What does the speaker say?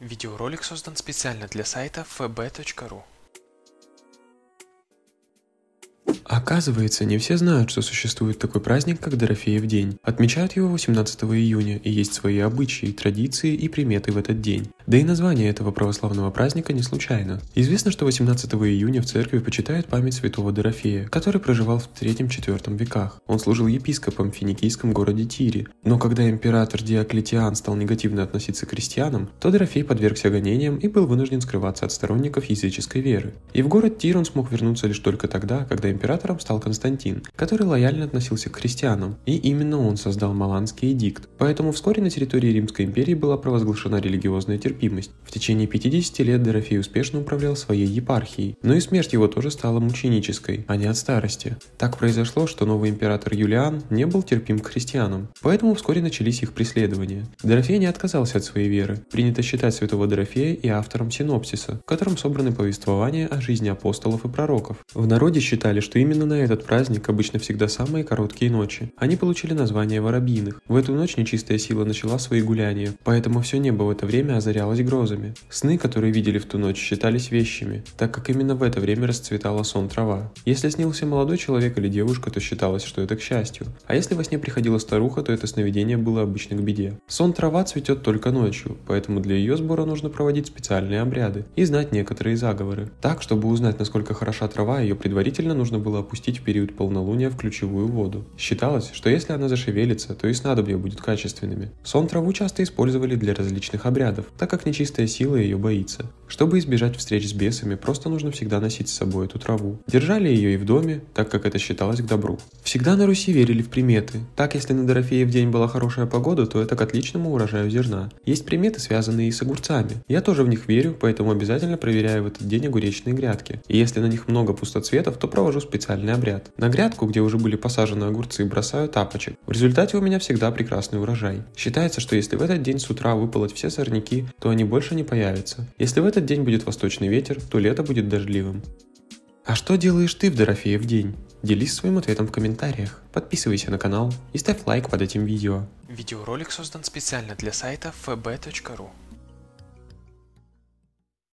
Видеоролик создан специально для сайта fb.ru. Оказывается, не все знают, что существует такой праздник, как Дорофеев день. Отмечают его 18 июня, и есть свои обычаи, традиции и приметы в этот день. Да и название этого православного праздника не случайно. Известно, что 18 июня в церкви почитают память святого Дорофея, который проживал в 3-4 веках. Он служил епископом в финикийском городе Тире, но когда император Диоклетиан стал негативно относиться к христианам, то Дорофей подвергся гонениям и был вынужден скрываться от сторонников языческой веры. И в город Тир он смог вернуться лишь только тогда, когда императором стал Константин, который лояльно относился к христианам, и именно он создал Маланский эдикт. Поэтому вскоре на территории Римской империи была провозглашена религиозная терпимость терпимость. В течение 50 лет Дорофей успешно управлял своей епархией, но и смерть его тоже стала мученической, а не от старости. Так произошло, что новый император Юлиан не был терпим к христианам, поэтому вскоре начались их преследования. Дорофей не отказался от своей веры. Принято считать святого Дорофея и автором синопсиса, в котором собраны повествования о жизни апостолов и пророков. В народе считали, что именно на этот праздник обычно всегда самые короткие ночи. Они получили название воробьиных. В эту ночь нечистая сила начала свои гуляния, поэтому все небо в это время озаряло казалось грозами. Сны, которые видели в ту ночь, считались вещами, так как именно в это время расцветала сон трава. Если снился молодой человек или девушка, то считалось, что это к счастью. А если во сне приходила старуха, то это сновидение было обычно к беде. Сон трава цветет только ночью, поэтому для ее сбора нужно проводить специальные обряды и знать некоторые заговоры. Так, чтобы узнать, насколько хороша трава, ее предварительно нужно было опустить в период полнолуния в ключевую воду. Считалось, что если она зашевелится, то и снадобья будут качественными. Сон траву часто использовали для различных обрядов, так как как нечистая сила ее боится. Чтобы избежать встреч с бесами, просто нужно всегда носить с собой эту траву. Держали ее и в доме, так как это считалось к добру. Всегда на Руси верили в приметы. Так, если на Дорофеев день была хорошая погода, то это к отличному урожаю зерна. Есть приметы, связанные и с огурцами. Я тоже в них верю, поэтому обязательно проверяю в этот день огуречные грядки. И если на них много пустоцветов, то провожу специальный обряд. На грядку, где уже были посажены огурцы, бросаю тапочек. В результате у меня всегда прекрасный урожай. Считается, что если в этот день с утра выполоть все сорняки, то они больше не появятся. Если в этот день будет восточный ветер, то лето будет дождливым. А что делаешь ты в Дорофеев день? Делись своим ответом в комментариях, подписывайся на канал и ставь лайк под этим видео. Видеоролик создан специально для сайта fb.ru.